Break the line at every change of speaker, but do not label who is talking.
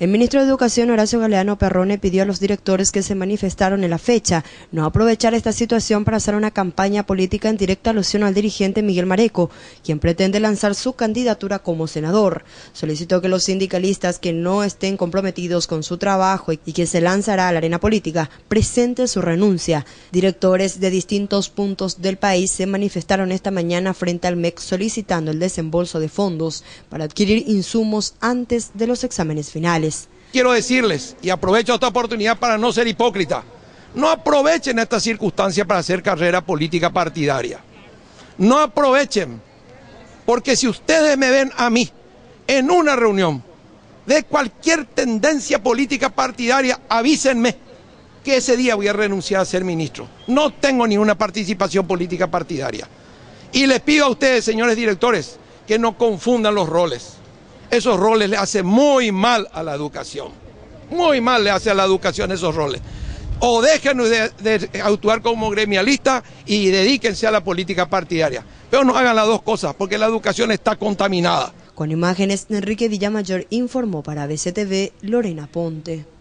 El ministro de Educación Horacio Galeano Perrone pidió a los directores que se manifestaron en la fecha no aprovechar esta situación para hacer una campaña política en directa alusión al dirigente Miguel Mareco, quien pretende lanzar su candidatura como senador. Solicitó que los sindicalistas que no estén comprometidos con su trabajo y que se lanzará a la arena política presenten su renuncia. Directores de distintos puntos del país se manifestaron esta mañana frente al MEC solicitando el desembolso de fondos para adquirir insumos antes de los exámenes finales.
Quiero decirles, y aprovecho esta oportunidad para no ser hipócrita, no aprovechen esta circunstancia para hacer carrera política partidaria. No aprovechen, porque si ustedes me ven a mí en una reunión de cualquier tendencia política partidaria, avísenme que ese día voy a renunciar a ser ministro. No tengo ninguna participación política partidaria. Y les pido a ustedes, señores directores, que no confundan los roles esos roles le hacen muy mal a la educación. Muy mal le hace a la educación esos roles. O déjenos de, actuar como gremialista y dedíquense a la política partidaria. Pero no hagan las dos cosas, porque la educación está contaminada.
Con imágenes, Enrique Villamayor informó para BCTV Lorena Ponte.